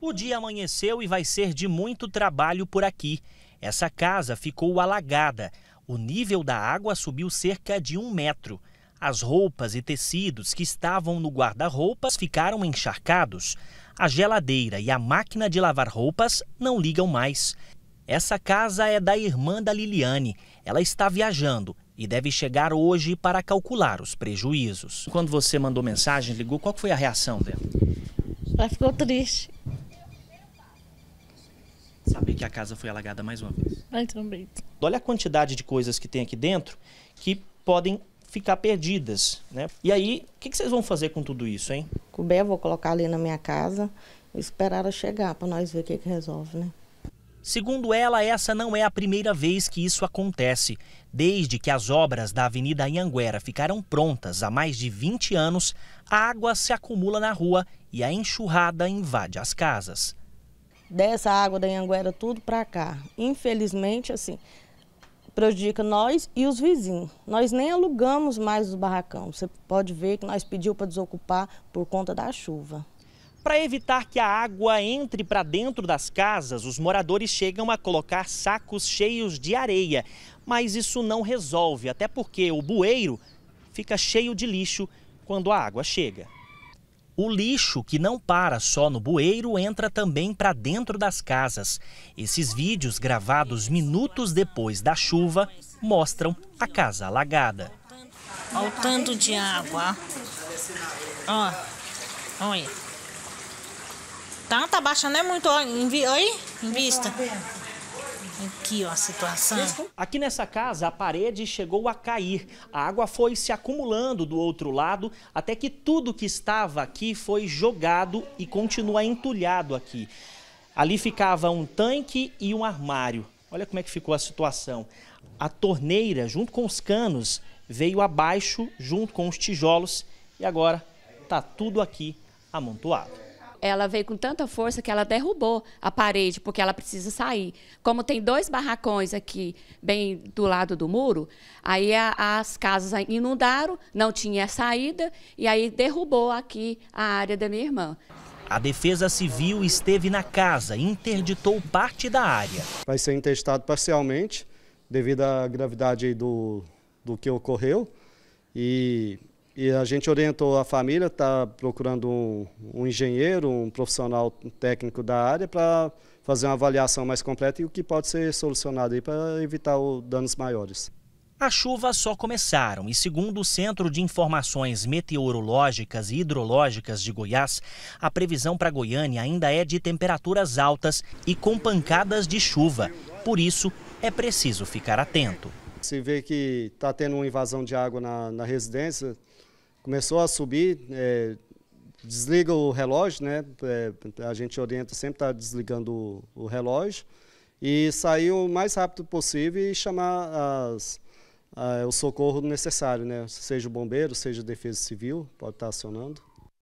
O dia amanheceu e vai ser de muito trabalho por aqui. Essa casa ficou alagada. O nível da água subiu cerca de um metro. As roupas e tecidos que estavam no guarda-roupas ficaram encharcados. A geladeira e a máquina de lavar roupas não ligam mais. Essa casa é da irmã da Liliane. Ela está viajando e deve chegar hoje para calcular os prejuízos. Quando você mandou mensagem, ligou, qual foi a reação dela? Ela ficou triste que a casa foi alagada mais uma vez. Ai, também. Olha a quantidade de coisas que tem aqui dentro que podem ficar perdidas, né? E aí, o que, que, vocês vão fazer com tudo isso, hein? Cubé, vou colocar ali na minha casa, esperar ela chegar para nós ver o que, que resolve, né? Segundo ela, essa não é a primeira vez que isso acontece. Desde que as obras da Avenida Anhanguera ficaram prontas há mais de 20 anos, a água se acumula na rua e a enxurrada invade as casas dessa água da Anhanguera tudo para cá. Infelizmente, assim, prejudica nós e os vizinhos. Nós nem alugamos mais os barracão. Você pode ver que nós pediu para desocupar por conta da chuva. Para evitar que a água entre para dentro das casas, os moradores chegam a colocar sacos cheios de areia. Mas isso não resolve, até porque o bueiro fica cheio de lixo quando a água chega. O lixo que não para só no bueiro entra também para dentro das casas. Esses vídeos, gravados minutos depois da chuva, mostram a casa alagada. Olha o tanto de água. Ó, olha. Tá, tá baixando é muito, ó, em, vi, aí, em vista. Aqui, ó, a situação. Aqui nessa casa, a parede chegou a cair. A água foi se acumulando do outro lado, até que tudo que estava aqui foi jogado e continua entulhado aqui. Ali ficava um tanque e um armário. Olha como é que ficou a situação. A torneira, junto com os canos, veio abaixo, junto com os tijolos, e agora está tudo aqui amontoado ela veio com tanta força que ela derrubou a parede, porque ela precisa sair. Como tem dois barracões aqui, bem do lado do muro, aí a, as casas inundaram, não tinha saída, e aí derrubou aqui a área da minha irmã. A Defesa Civil esteve na casa e interditou parte da área. Vai ser interditado parcialmente, devido à gravidade do, do que ocorreu. E e a gente orientou a família, está procurando um, um, engenheiro, um profissional técnico da área para fazer uma avaliação mais completa e o que pode ser solucionado aí para evitar o, danos maiores. As chuvas só começaram e, segundo o Centro de Informações Meteorológicas e Hidrológicas de Goiás, a previsão para Goiânia ainda é de temperaturas altas e com pancadas de chuva. Por isso, é preciso ficar atento. Se vê que está tendo uma invasão de água na, na residência, começou a subir, é, desliga o relógio, né? É, a gente orienta sempre estar tá desligando o, o, relógio e sair o mais rápido possível e chamar as, a, o socorro necessário, né? Seja o bombeiro, seja a defesa civil, pode estar tá acionando.